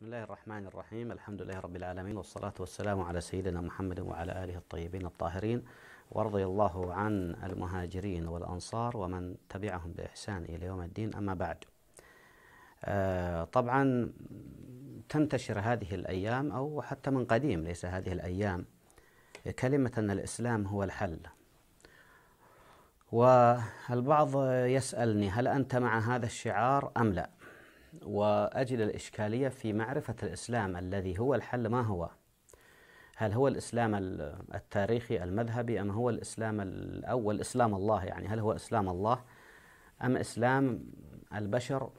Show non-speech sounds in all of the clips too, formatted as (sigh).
بسم الله الرحمن الرحيم الحمد لله رب العالمين والصلاة والسلام على سيدنا محمد وعلى آله الطيبين الطاهرين ورضي الله عن المهاجرين والأنصار ومن تبعهم بإحسان إلى يوم الدين أما بعد آه، طبعا تنتشر هذه الأيام أو حتى من قديم ليس هذه الأيام كلمة أن الإسلام هو الحل والبعض يسألني هل أنت مع هذا الشعار أم لا؟ وأجد الإشكالية في معرفة الإسلام الذي هو الحل ما هو هل هو الإسلام التاريخي المذهبي أم هو الإسلام الأول إسلام الله يعني هل هو إسلام الله أم إسلام البشر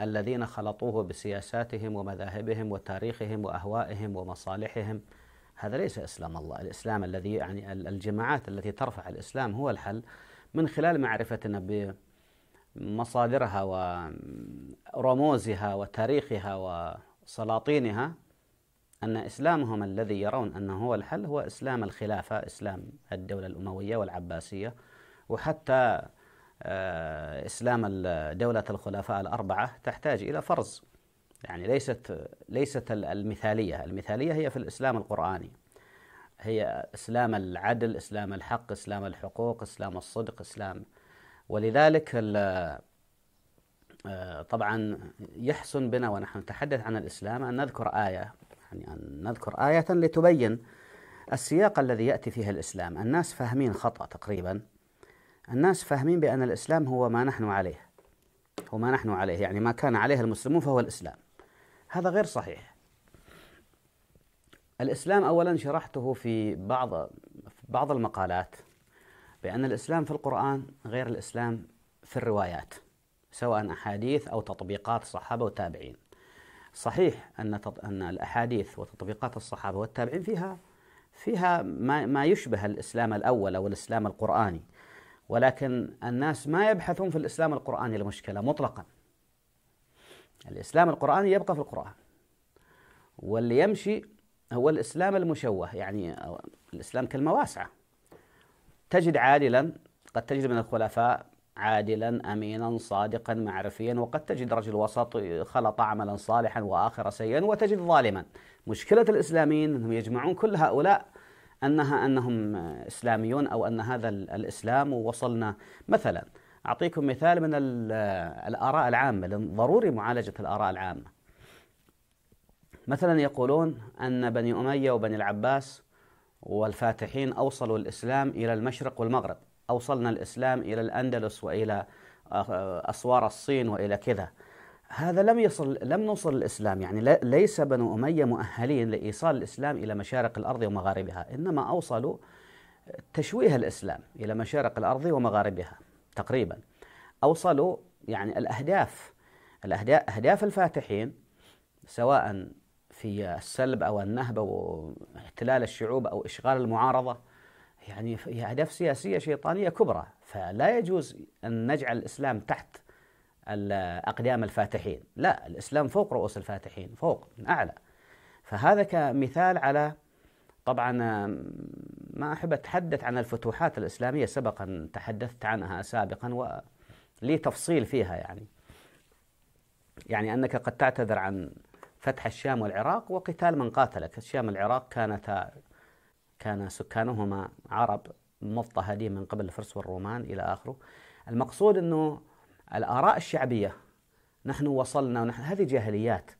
الذين خلطوه بسياساتهم ومذاهبهم وتاريخهم وأهوائهم ومصالحهم هذا ليس إسلام الله الإسلام الذي يعني الجماعات التي ترفع الإسلام هو الحل من خلال معرفتنا مصادرها ورموزها وتاريخها وسلاطينها أن إسلامهم الذي يرون أنه هو الحل هو إسلام الخلافة إسلام الدولة الأموية والعباسية وحتى آه، إسلام دولة الخلفاء الأربعة تحتاج إلى فرز يعني ليست ليست المثالية المثالية هي في الإسلام القرآني هي إسلام العدل إسلام الحق إسلام الحقوق إسلام الصدق إسلام ولذلك آه، طبعا يحسن بنا ونحن نتحدث عن الإسلام أن نذكر آية يعني أن نذكر آية لتبين السياق الذي يأتي فيه الإسلام الناس فاهمين خطأ تقريبا الناس فاهمين بأن الإسلام هو ما نحن عليه هو ما نحن عليه يعني ما كان عليه المسلمون فهو الإسلام هذا غير صحيح الإسلام أولا شرحته في بعض بعض المقالات بأن الإسلام في القرآن غير الإسلام في الروايات سواء أحاديث أو تطبيقات الصحابة والتابعين صحيح أن أن الأحاديث وتطبيقات الصحابة والتابعين فيها فيها ما, ما يشبه الإسلام الأول أو الإسلام القرآني ولكن الناس ما يبحثون في الإسلام القرآني المشكلة مطلقا الإسلام القرآني يبقى في القرآن واللي يمشي هو الإسلام المشوه يعني الإسلام كلمة واسعة تجد عادلا قد تجد من الخلفاء عادلا امينا صادقا معرفيا وقد تجد رجل وسط خلط عملا صالحا واخر سيئا وتجد ظالما مشكله الاسلاميين انهم يجمعون كل هؤلاء انها انهم اسلاميون او ان هذا الاسلام ووصلنا مثلا اعطيكم مثال من الاراء العامه لان ضروري معالجه الاراء العامه مثلا يقولون ان بني اميه وبني العباس والفاتحين أوصلوا الإسلام إلى المشرق والمغرب أوصلنا الإسلام إلى الأندلس وإلى آه، أسوار الصين وإلى كذا هذا لم يصل لم نوصل الاسلام يعني ليس بنو اميه مؤهلين لايصال الاسلام الى مشارق الارض ومغاربها، انما اوصلوا تشويه الاسلام الى مشارق الارض ومغاربها تقريبا. اوصلوا يعني الاهداف الاهداف اهداف الفاتحين سواء في السلب أو النهب أو احتلال الشعوب أو إشغال المعارضة يعني هي أهداف سياسية شيطانية كبرى فلا يجوز أن نجعل الإسلام تحت أقدام الفاتحين لا الإسلام فوق رؤوس الفاتحين فوق من أعلى فهذا كمثال على طبعا ما أحب أتحدث عن الفتوحات الإسلامية سبقا تحدثت عنها سابقا ولي تفصيل فيها يعني يعني أنك قد تعتذر عن فتح الشام والعراق وقتال من قاتلك الشام والعراق كانتا كان سكانهما عرب مضطهدين من قبل الفرس والرومان إلى آخره المقصود أنه الآراء الشعبية نحن وصلنا ونحن هذه جاهليات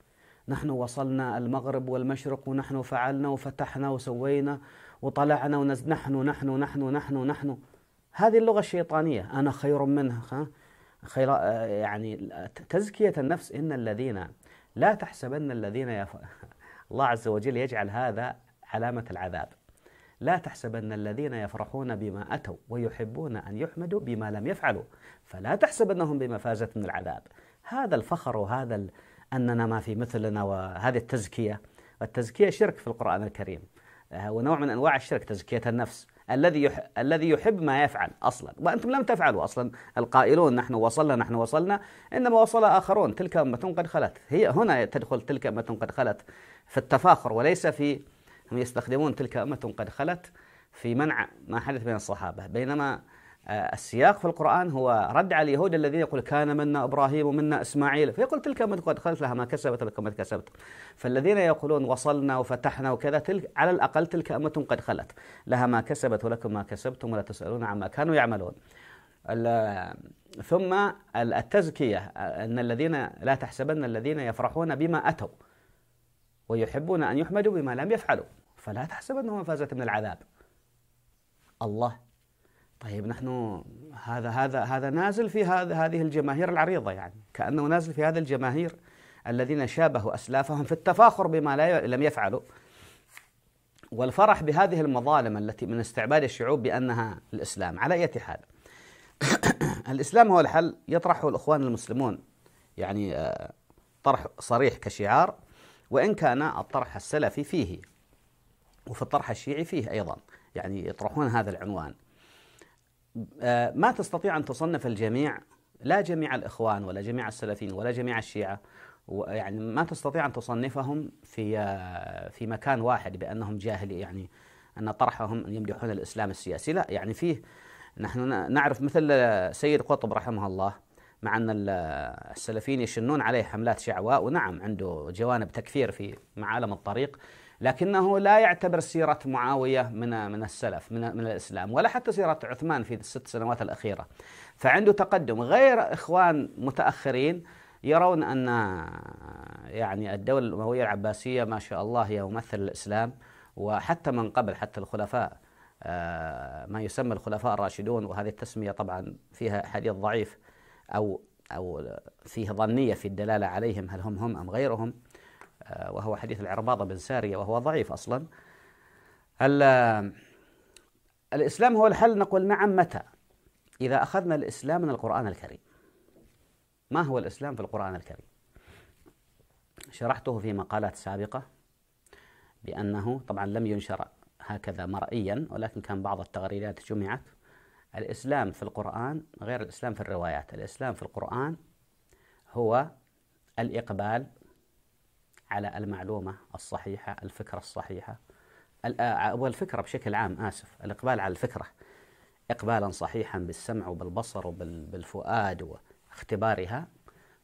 نحن وصلنا المغرب والمشرق ونحن فعلنا وفتحنا وسوينا وطلعنا ونز... نحن نحن نحن نحن نحن هذه اللغة الشيطانية أنا خير منها خير يعني تزكية النفس إن الذين لا تحسبن الذين يف... (laughs) الله عز وجل يجعل هذا علامة العذاب لا تحسبن الذين يفرحون بما أتوا ويحبون أن يحمدوا بما لم يفعلوا فلا تحسبنهم بمفازة من العذاب هذا الفخر وهذا ال... أننا ما في مثلنا وهذه التزكية التزكية شرك في القرآن الكريم آه، ونوع من أنواع الشرك تزكية النفس الذي يح... الذي يحب ما يفعل اصلا وانتم لم تفعلوا اصلا القائلون نحن وصلنا نحن وصلنا انما وصل اخرون تلك امه قد خلت هي هنا تدخل تلك امه قد خلت في التفاخر وليس في هم يستخدمون تلك امه قد خلت في منع ما حدث بين الصحابه بينما آه، السياق في القرآن هو رد على اليهود الذين يقول كان منا إبراهيم ومنا إسماعيل فيقول تلك أمة قد خلت لها ما كسبت لكم ما كسبت فالذين يقولون وصلنا وفتحنا وكذا تلك على الأقل تلك أمة قد خلت لها ما كسبت ولكم ما كسبتم ولا تسألون عما كانوا يعملون ثم التزكية أن الذين لا تحسبن الذين يفرحون بما أتوا ويحبون أن يحمدوا بما لم يفعلوا فلا تحسبنهم فازت من العذاب الله طيب نحن هذا هذا هذا نازل في هذا هذه الجماهير العريضه يعني كانه نازل في هذه الجماهير الذين شابهوا اسلافهم في التفاخر بما لا لم يفعلوا والفرح بهذه المظالم التي من استعباد الشعوب بانها الاسلام على اي حال (coughs) الاسلام هو الحل يطرحه الاخوان المسلمون يعني آه، طرح صريح كشعار وان كان الطرح السلفي فيه وفي الطرح الشيعي فيه ايضا يعني يطرحون هذا العنوان آه، ما تستطيع أن تصنف الجميع لا جميع الإخوان ولا جميع السلفيين ولا جميع الشيعة يعني ما تستطيع أن تصنفهم في آه، في مكان واحد بأنهم جاهلي يعني أن طرحهم يمدحون الإسلام السياسي لا يعني فيه نحن نعرف مثل سيد قطب رحمه الله مع أن السلفيين يشنون عليه حملات شعواء ونعم عنده جوانب تكفير في معالم الطريق لكنه لا يعتبر سيرة معاوية من من السلف من من الإسلام ولا حتى سيرة عثمان في الست سنوات الأخيرة فعنده تقدم غير إخوان متأخرين يرون أن يعني الدولة الأموية العباسية ما شاء الله هي ممثل الإسلام وحتى من قبل حتى الخلفاء آه، ما يسمى الخلفاء الراشدون وهذه التسمية طبعا فيها حديث ضعيف أو أو فيه ظنية في الدلالة عليهم هل هم هم أم غيرهم آه، وهو حديث العرباضة بن سارية وهو ضعيف أصلا الإسلام هو الحل نقول نعم متى إذا أخذنا الإسلام من القرآن الكريم ما هو الإسلام في القرآن الكريم شرحته في مقالات سابقة بأنه طبعا لم ينشر هكذا مرئيا ولكن كان بعض التغريدات جمعت الإسلام في القرآن غير الإسلام في الروايات الإسلام في القرآن هو الإقبال على المعلومة الصحيحة الفكرة الصحيحة والفكرة آه، بشكل عام آسف الإقبال على الفكرة إقبالا صحيحا بالسمع وبالبصر وبالفؤاد واختبارها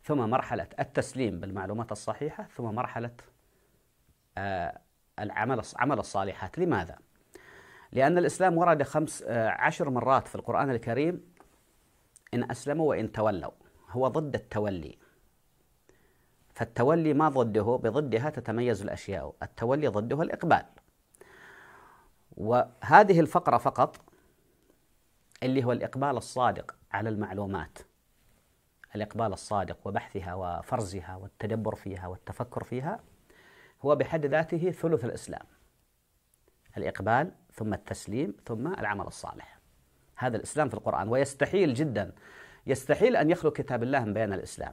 ثم مرحلة التسليم بالمعلومات الصحيحة ثم مرحلة آه، العمل عمل الصالحات لماذا؟ لأن الإسلام ورد خمس آه، عشر مرات في القرآن الكريم إن أسلموا وإن تولوا هو ضد التولي فالتولي ما ضده بضدها تتميز الأشياء التولي ضده الإقبال وهذه الفقرة فقط اللي هو الإقبال الصادق على المعلومات الإقبال الصادق وبحثها وفرزها والتدبر فيها والتفكر فيها هو بحد ذاته ثلث الإسلام الإقبال ثم التسليم ثم العمل الصالح هذا الإسلام في القرآن ويستحيل جدا يستحيل أن يخلو كتاب الله من بيان الإسلام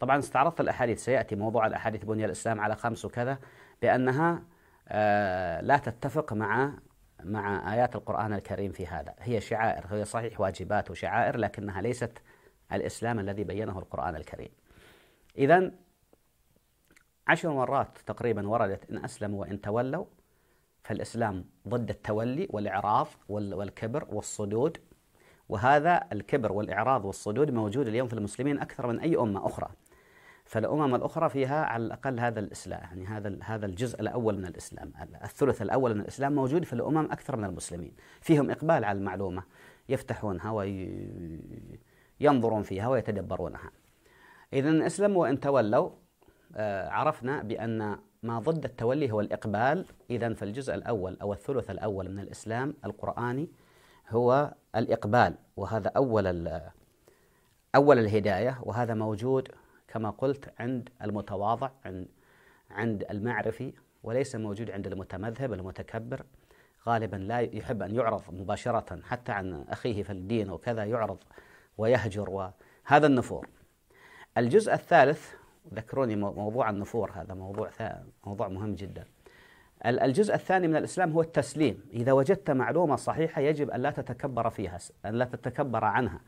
طبعا استعرضت الأحاديث سيأتي موضوع الأحاديث بني الإسلام على خمس وكذا بأنها آه، لا تتفق مع مع آيات القرآن الكريم في هذا هي شعائر هي صحيح واجبات وشعائر لكنها ليست الإسلام الذي بينه القرآن الكريم إذا عشر مرات تقريبا وردت إن أسلموا وإن تولوا فالإسلام ضد التولي والإعراض والكبر والصدود وهذا الكبر والإعراض والصدود موجود اليوم في المسلمين أكثر من أي أمة أخرى فالامم الاخرى فيها على الاقل هذا الاسلام يعني هذا هذا الجزء الاول من الاسلام الثلث الاول من الاسلام موجود في الامم اكثر من المسلمين فيهم اقبال على المعلومه يفتحونها وينظرون فيها ويتدبرونها اذا الاسلام وان تولوا آه، عرفنا بان ما ضد التولي هو الاقبال اذا فالجزء الاول او الثلث الاول من الاسلام القراني هو الاقبال وهذا اول اول الهدايه وهذا موجود كما قلت عند المتواضع عند عند المعرفي وليس موجود عند المتمذهب المتكبر غالبا لا يحب أن يعرض مباشرة حتى عن أخيه في الدين وكذا يعرض ويهجر وهذا النفور الجزء الثالث ذكروني موضوع النفور هذا موضوع موضوع مهم جدا الجزء الثاني من الإسلام هو التسليم إذا وجدت معلومة صحيحة يجب أن لا تتكبر فيها أن لا تتكبر عنها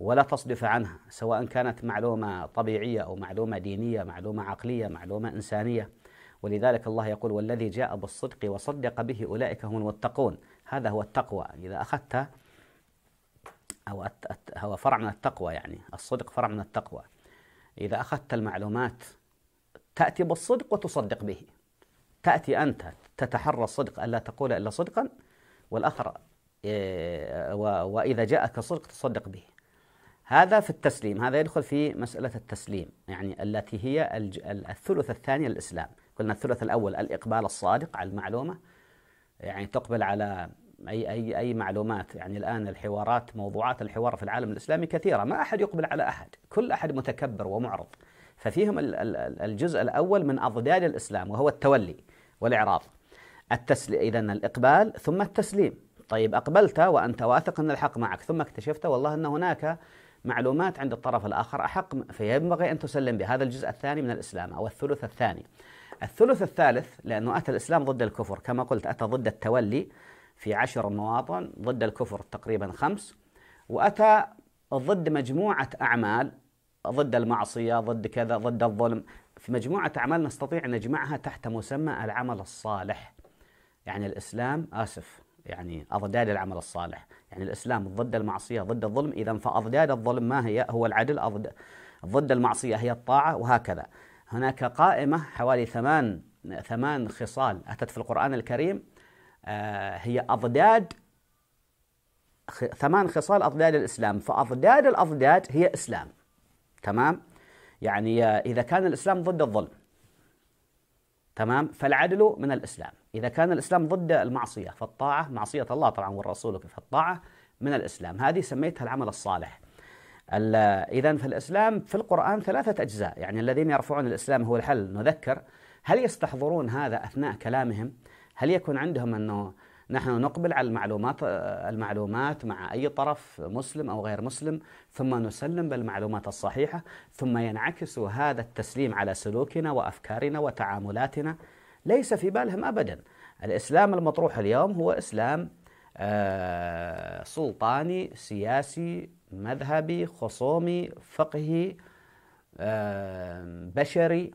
ولا تصدف عنها سواء كانت معلومة طبيعية أو معلومة دينية معلومة عقلية معلومة إنسانية ولذلك الله يقول والذي جاء بالصدق وصدق به أولئك هم المتقون هذا هو التقوى إذا أخذت أو هو فرع من التقوى يعني الصدق فرع من التقوى إذا أخذت المعلومات تأتي بالصدق وتصدق به تأتي أنت تتحرى الصدق ألا تقول إلا صدقا والآخر إيه، وإذا جاءك صدق تصدق به هذا في التسليم هذا يدخل في مسألة التسليم يعني التي هي الثلث الثاني للإسلام قلنا الثلث الأول الإقبال الصادق على المعلومة يعني تقبل على أي أي أي معلومات يعني الآن الحوارات موضوعات الحوار في العالم الإسلامي كثيرة ما أحد يقبل على أحد كل أحد متكبر ومعرض ففيهم الجزء الأول من أضداد الإسلام وهو التولي والإعراض التسليم إذا الإقبال ثم التسليم طيب أقبلت وأنت واثق أن الحق معك ثم اكتشفت والله أن هناك معلومات عند الطرف الآخر أحق فينبغي أن تسلم به هذا الجزء الثاني من الإسلام أو الثلث الثاني الثلث الثالث لأنه أتى الإسلام ضد الكفر كما قلت أتى ضد التولي في عشر مواطن ضد الكفر تقريبا خمس وأتى ضد مجموعة أعمال ضد المعصية ضد كذا ضد الظلم في مجموعة أعمال نستطيع أن نجمعها تحت مسمى العمل الصالح يعني الإسلام آسف يعني أضداد العمل الصالح يعني الإسلام ضد المعصية ضد الظلم إذا فأضداد الظلم ما هي هو العدل ضد المعصية هي الطاعة وهكذا هناك قائمة حوالي ثمان ثمان خصال أتت في القرآن الكريم آه، هي أضداد ثمان خصال أضداد الإسلام فأضداد الأضداد هي إسلام تمام يعني إذا كان الإسلام ضد الظلم تمام فالعدل من الإسلام إذا كان الإسلام ضد المعصية فالطاعة معصية الله طبعا والرسول فالطاعة من الإسلام هذه سميتها العمل الصالح إذا فالإسلام في القرآن ثلاثة أجزاء يعني الذين يرفعون الإسلام هو الحل نذكر هل يستحضرون هذا أثناء كلامهم هل يكون عندهم أنه نحن نقبل على المعلومات المعلومات مع اي طرف مسلم او غير مسلم ثم نسلم بالمعلومات الصحيحه ثم ينعكس هذا التسليم على سلوكنا وافكارنا وتعاملاتنا ليس في بالهم ابدا الاسلام المطروح اليوم هو اسلام آه، سلطاني سياسي مذهبي خصومي فقهي آه، بشري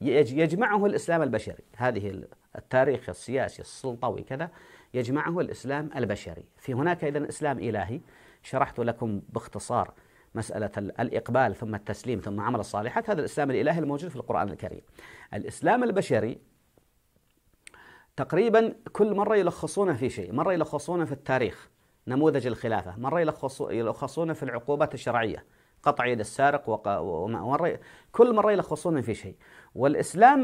يجمعه الاسلام البشري هذه التاريخ السياسي السلطوي كذا يجمعه الاسلام البشري في هناك اذا اسلام الهي شرحت لكم باختصار مسألة الإقبال ثم التسليم ثم عمل الصالحات هذا الإسلام الإلهي الموجود في القرآن الكريم الإسلام البشري تقريبا كل مرة يلخصونه في شيء مرة يلخصونه في التاريخ نموذج الخلافة مرة يلخصونه في العقوبات الشرعية قطع يد السارق ومرة كل مرة يلخصونه في شيء والإسلام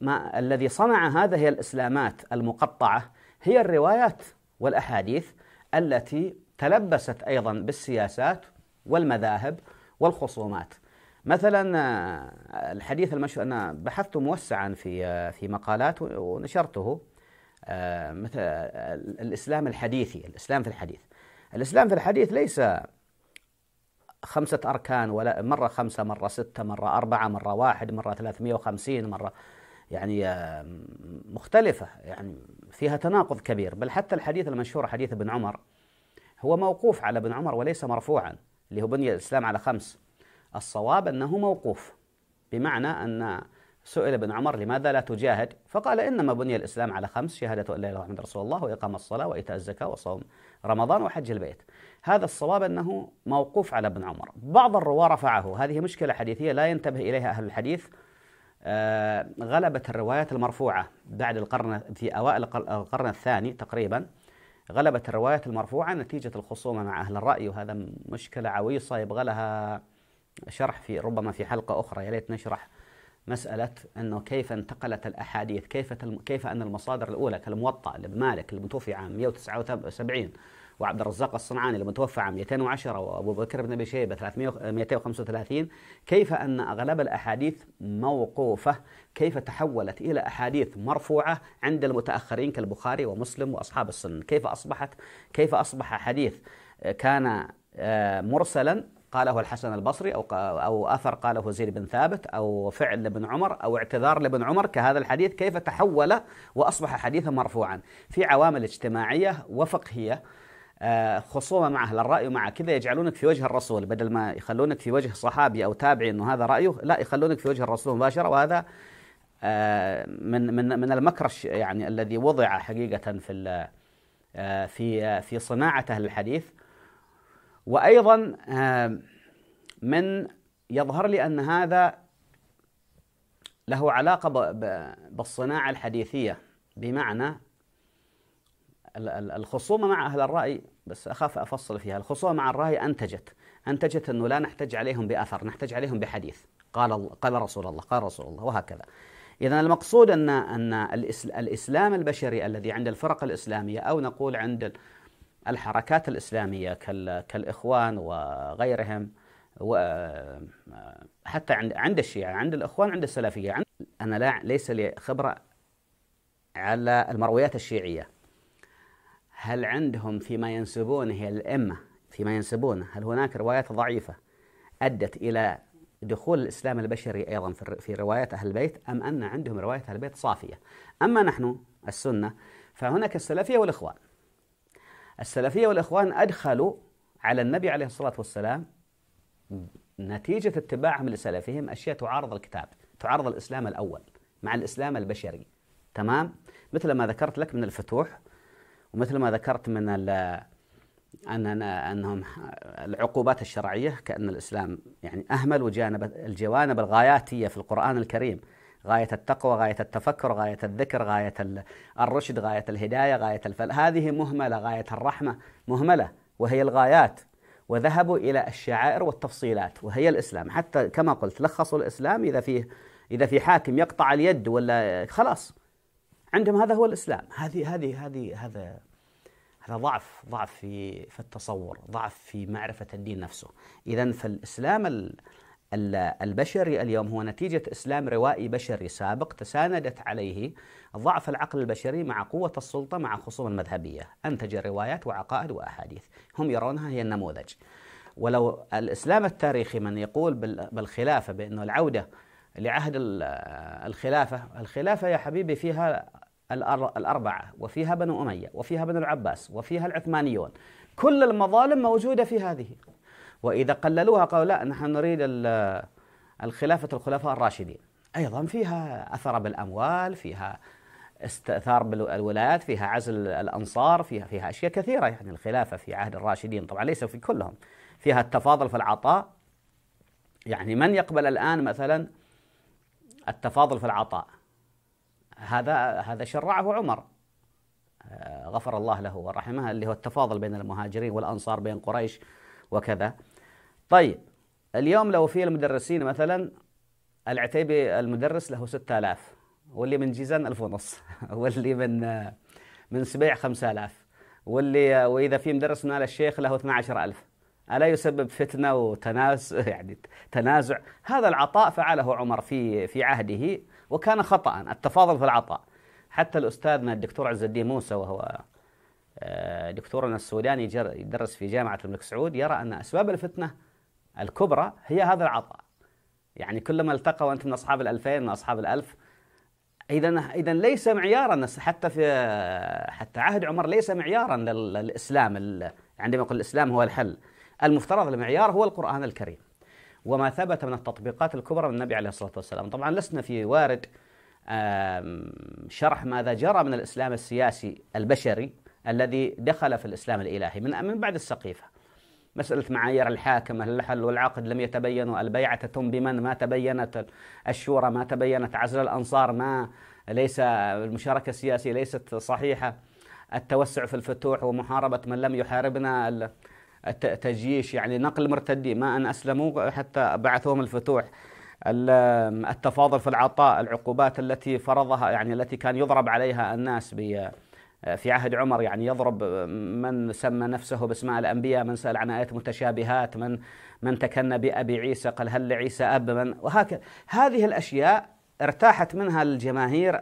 ما الذي صنع هذا هي الإسلامات المقطعة هي الروايات والأحاديث التي تلبست أيضا بالسياسات والمذاهب والخصومات مثلا آه، الحديث المشهور أنا بحثت موسعا في آه، في مقالات ونشرته آه، مثل الإسلام الحديثي الإسلام في الحديث الإسلام في الحديث ليس خمسة أركان ولا مرة خمسة مرة ستة مرة أربعة مرة واحد مرة ثلاثمية وخمسين مرة يعني آه، مختلفة يعني فيها تناقض كبير بل حتى الحديث المشهور حديث ابن عمر هو موقوف على ابن عمر وليس مرفوعا اللي هو بني الإسلام على خمس الصواب أنه موقوف بمعنى أن سئل ابن عمر لماذا لا تجاهد فقال إنما بني الإسلام على خمس شهادة أن لا إله إلا رسول الله وإقام الصلاة وإيتاء الزكاة وصوم رمضان وحج البيت هذا الصواب أنه موقوف على ابن عمر بعض الرواة رفعه هذه مشكلة حديثية لا ينتبه إليها أهل الحديث آه، غلبت الروايات المرفوعة بعد القرن في أوائل القرن الثاني تقريبا غلبت الروايات المرفوعة نتيجة الخصومة مع أهل الرأي وهذا مشكلة عويصة يبغى لها شرح في ربما في حلقة أخرى يا ليت نشرح مسألة أنه كيف انتقلت الأحاديث كيف كيف أن المصادر الأولى كالموطأ لابن مالك المتوفي عام 179 وعبد الرزاق الصنعاني المتوفى عام 210 وابو بكر بن ابي شيبه 235 كيف ان اغلب الاحاديث موقوفه كيف تحولت الى احاديث مرفوعه عند المتاخرين كالبخاري ومسلم واصحاب السنن كيف اصبحت كيف اصبح حديث كان آه، مرسلا قاله الحسن البصري أو, أو أثر قاله زيد بن ثابت أو فعل لابن عمر أو اعتذار لابن عمر كهذا الحديث كيف تحول وأصبح حديثا مرفوعا في عوامل اجتماعية وفقهية آه، خصومة مع أهل الرأي مع كذا يجعلونك في وجه الرسول بدل ما يخلونك في وجه صحابي أو تابعي أنه هذا رأيه لا يخلونك في وجه الرسول مباشرة وهذا آه، من من من المكر يعني الذي وضع حقيقة في آه، في في صناعة أهل الحديث وايضا آه، من يظهر لي ان هذا له علاقه بالصناعه الحديثيه بمعنى الخصومه مع اهل الراي بس اخاف افصل فيها الخصومه مع الراي انتجت انتجت انه لا نحتج عليهم باثر نحتج عليهم بحديث قال قال رسول الله قال رسول الله وهكذا اذا المقصود ان ان الاسلام البشري الذي عند الفرق الاسلاميه او نقول عند الحركات الإسلامية كالإخوان وغيرهم حتى عند الشيعة عند الإخوان عند السلفية عند أنا لا ليس لي خبرة على المرويات الشيعية هل عندهم فيما ينسبونه الأئمة فيما ينسبونه هل هناك روايات ضعيفة أدت إلى دخول الإسلام البشري أيضا في روايات أهل البيت أم أن عندهم رواية أهل البيت صافية أما نحن السنة فهناك السلفية والإخوان السلفية والإخوان أدخلوا على النبي عليه الصلاة والسلام نتيجة اتباعهم لسلفهم أشياء تعارض الكتاب تعارض الإسلام الأول مع الإسلام البشري تمام مثل ما ذكرت لك من الفتوح ومثل ما ذكرت من أن أنهم العقوبات الشرعية كأن الإسلام يعني أهمل وجانب الجوانب الغاياتية في القرآن الكريم غاية التقوى غاية التفكر غاية الذكر غاية الرشد غاية الهداية غاية الفل هذه مهملة غاية الرحمة مهملة وهي الغايات وذهبوا إلى الشعائر والتفصيلات وهي الإسلام حتى كما قلت لخصوا الإسلام إذا فيه إذا في حاكم يقطع اليد ولا خلاص عندهم هذا هو الإسلام هذه هذه هذه هذا هذا ضعف ضعف في في التصور ضعف في معرفة الدين نفسه إذا فالإسلام البشري اليوم هو نتيجة إسلام روائي بشري سابق تساندت عليه ضعف العقل البشري مع قوة السلطة مع خصوم المذهبية أنتج روايات وعقائد وأحاديث هم يرونها هي النموذج ولو الإسلام التاريخي من يقول بالخلافة بأنه العودة لعهد الخلافة الخلافة يا حبيبي فيها الأربعة وفيها بنو أمية وفيها بنو العباس وفيها العثمانيون كل المظالم موجودة في هذه وإذا قللوها قالوا لا نحن نريد الخلافة الخلفاء الراشدين أيضا فيها أثر بالأموال فيها استئثار بالولايات فيها عزل الأنصار فيها, فيها أشياء كثيرة يعني الخلافة في عهد الراشدين طبعا ليس في كلهم فيها التفاضل في العطاء يعني من يقبل الآن مثلا التفاضل في العطاء هذا هذا شرعه عمر آه، غفر الله له ورحمه اللي هو التفاضل بين المهاجرين والأنصار بين قريش وكذا طيب اليوم لو في المدرسين مثلا العتيبي المدرس له 6000 واللي من جيزان 1000 ونص (laughs) واللي من من سبيع 5000 واللي وإذا في مدرس من آل الشيخ له 12000 ألا يسبب فتنة وتنازع (laughs) يعني تنازع هذا العطاء فعله عمر في في عهده وكان خطأ التفاضل في العطاء حتى الأستاذنا الدكتور عز الدين موسى وهو آه، دكتورنا السوداني يدرس في جامعة الملك سعود يرى أن أسباب الفتنة الكبرى هي هذا العطاء يعني كلما التقى وأنت من أصحاب الألفين من أصحاب الألف إذا إذا ليس معيارا حتى في حتى عهد عمر ليس معيارا للإسلام يعني عندما يقول الإسلام هو الحل المفترض المعيار هو القرآن الكريم وما ثبت من التطبيقات الكبرى من النبي عليه الصلاة والسلام طبعا لسنا في وارد شرح ماذا جرى من الإسلام السياسي البشري الذي دخل في الإسلام الإلهي من بعد السقيفة مسألة معايير هل الحل والعقد لم يتبينوا البيعة تتم بمن ما تبينت الشورى ما تبينت عزل الأنصار ما ليس المشاركة السياسية ليست صحيحة التوسع في الفتوح ومحاربة من لم يحاربنا التجيش يعني نقل المرتدين ما أن أسلموا حتى بعثوهم الفتوح التفاضل في العطاء العقوبات التي فرضها يعني التي كان يضرب عليها الناس في عهد عمر يعني يضرب من سمى نفسه باسماء الانبياء، من سال عن ايات متشابهات، من من تكنى بابي عيسى قال هل لعيسى اب من وهكذا هذه الاشياء ارتاحت منها الجماهير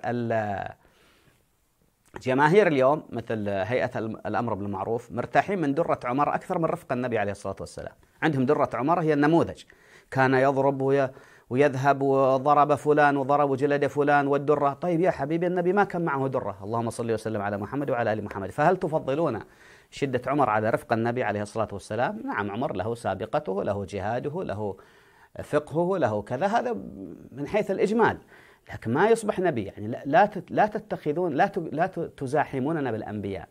جماهير اليوم مثل هيئة الأمر بالمعروف مرتاحين من درة عمر أكثر من رفق النبي عليه الصلاة والسلام عندهم درة عمر هي النموذج كان يضرب ويذهب وضرب فلان وضرب جلد فلان والدرة طيب يا حبيبي النبي ما كان معه درة اللهم صل وسلم على محمد وعلى آل محمد فهل تفضلون شدة عمر على رفق النبي عليه الصلاة والسلام نعم عمر له سابقته له جهاده له فقهه له كذا هذا من حيث الإجمال لكن ما يصبح نبي يعني لا لا تتخذون لا لا تزاحموننا بالأنبياء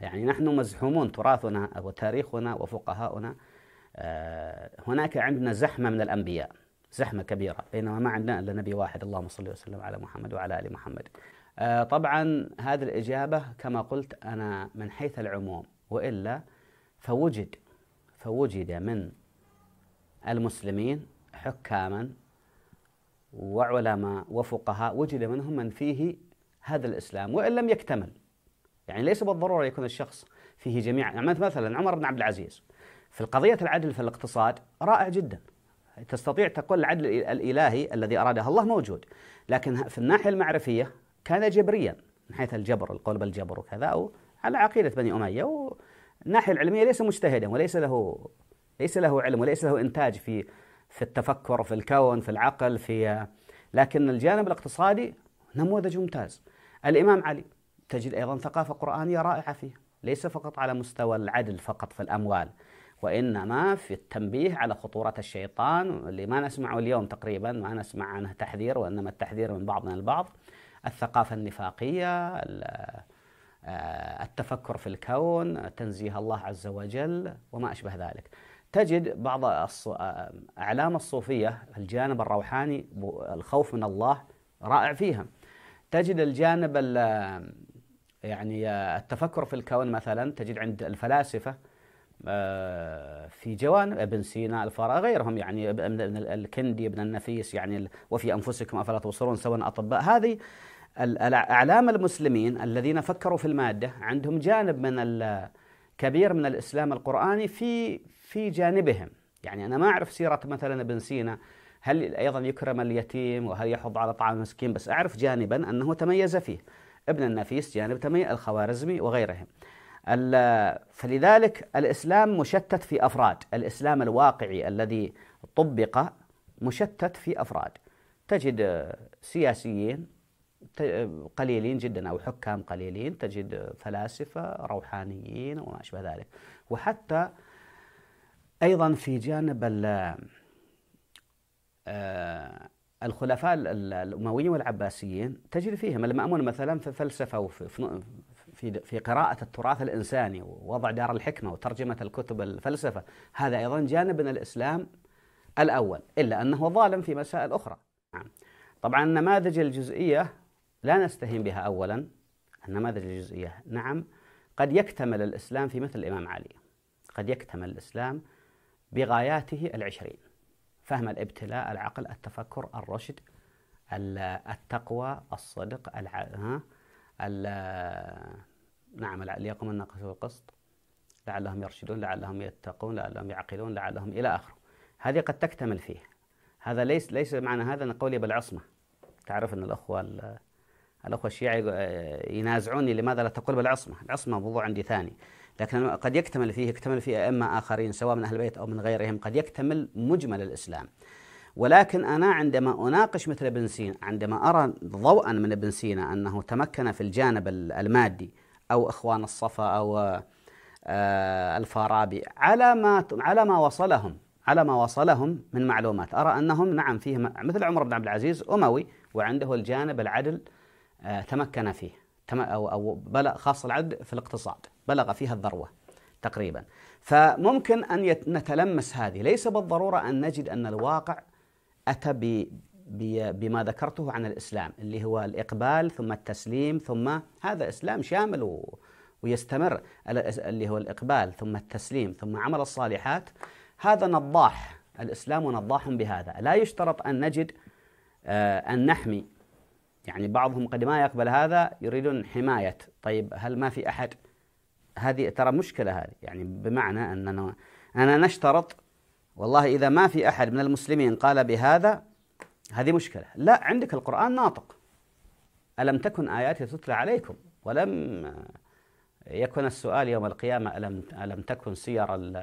يعني نحن مزحومون تراثنا وتاريخنا وفقهاؤنا آه، هناك عندنا زحمة من الأنبياء زحمة كبيرة بينما ما عندنا إلا نبي واحد اللهم صل وسلم على محمد وعلى آل محمد آه، طبعا هذه الإجابة كما قلت أنا من حيث العموم وإلا فوجد فوجد من المسلمين حكاما وعلماء وفقهاء وجد منهم من فيه هذا الإسلام وإن لم يكتمل يعني ليس بالضرورة يكون الشخص فيه جميع يعني مثلا عمر بن عبد العزيز في قضية العدل في الاقتصاد رائع جدا تستطيع تقول العدل الإلهي الذي أراده الله موجود لكن في الناحية المعرفية كان جبريا من حيث الجبر القول بالجبر وكذا أو على عقيدة بني أمية والناحية العلمية ليس مجتهدا وليس له ليس له علم وليس له إنتاج في في التفكر في الكون في العقل في لكن الجانب الاقتصادي نموذج ممتاز الإمام علي تجد أيضا ثقافة قرآنية رائعة فيه ليس فقط على مستوى العدل فقط في الأموال وإنما في التنبيه على خطورة الشيطان اللي ما نسمعه اليوم تقريبا ما نسمع عنه تحذير وإنما التحذير من بعضنا البعض الثقافة النفاقية آه، التفكر في الكون تنزيه الله عز وجل وما أشبه ذلك تجد بعض آه، أعلام الصوفية الجانب الروحاني الخوف من الله رائع فيها تجد الجانب يعني آه، التفكر في الكون مثلا تجد عند الفلاسفة آه، في جوانب ابن سينا الفراء غيرهم يعني ابن الكندي ابن النفيس يعني وفي انفسكم افلا تبصرون سواء اطباء هذه اعلام المسلمين الذين فكروا في الماده عندهم جانب من كبير من الاسلام القراني في في جانبهم يعني انا ما اعرف سيره مثلا ابن سينا هل ايضا يكرم اليتيم وهل يحض على طعام المسكين بس اعرف جانبا انه تميز فيه ابن النفيس جانب تميز الخوارزمي وغيرهم فلذلك الإسلام مشتت في أفراد الإسلام الواقعي الذي طبق مشتت في أفراد تجد سياسيين قليلين جدا أو حكام قليلين تجد فلاسفة روحانيين وما أشبه ذلك وحتى أيضا في جانب آه، الخلفاء الأمويين والعباسيين تجد فيهم المأمون مثلا في فلسفة وفي في في قراءة التراث الإنساني ووضع دار الحكمة وترجمة الكتب الفلسفة هذا أيضا جانب من الإسلام الأول إلا أنه ظالم في مسائل أخرى نعم. طبعا النماذج الجزئية لا نستهين بها أولا النماذج الجزئية نعم قد يكتمل الإسلام في مثل الإمام علي قد يكتمل الإسلام بغاياته العشرين فهم الابتلاء العقل التفكر الرشد التقوى الصدق الع... نعم ليقوم الناقص بالقسط لعلهم يرشدون لعلهم يتقون لعلهم يعقلون لعلهم إلى آخره هذه قد تكتمل فيه هذا ليس ليس معنى هذا أن قولي بالعصمة تعرف أن الأخوة الأخوة الشيعة آه، ينازعوني لماذا لا تقول بالعصمة العصمة موضوع عندي ثاني لكن قد يكتمل فيه يكتمل فيه أئمة آخرين سواء من أهل البيت أو من غيرهم قد يكتمل مجمل الإسلام ولكن أنا عندما أناقش مثل ابن سينا عندما أرى ضوءا من ابن سينا أنه تمكن في الجانب المادي او اخوان الصفا او آه، آه، الفارابي على ما على ما وصلهم على ما وصلهم من معلومات ارى انهم نعم فيه مثل عمر بن عبد العزيز اموي وعنده الجانب العدل آه، تمكن فيه او او بلغ خاصه العدل في الاقتصاد بلغ فيها الذروه تقريبا فممكن ان نتلمس هذه ليس بالضروره ان نجد ان الواقع اتى بما ذكرته عن الاسلام اللي هو الاقبال ثم التسليم ثم هذا اسلام شامل ويستمر اللي هو الاقبال ثم التسليم ثم عمل الصالحات هذا نضاح الاسلام نضاح بهذا لا يشترط ان نجد آه، ان نحمي يعني بعضهم قد ما يقبل هذا يريدون حمايه طيب هل ما في احد هذه ترى مشكله هذه يعني بمعنى اننا انا نشترط والله اذا ما في احد من المسلمين قال بهذا هذه مشكلة لا عندك القرآن ناطق ألم تكن آياتي تتلى عليكم ولم يكن السؤال يوم القيامة ألم, ألم تكن سير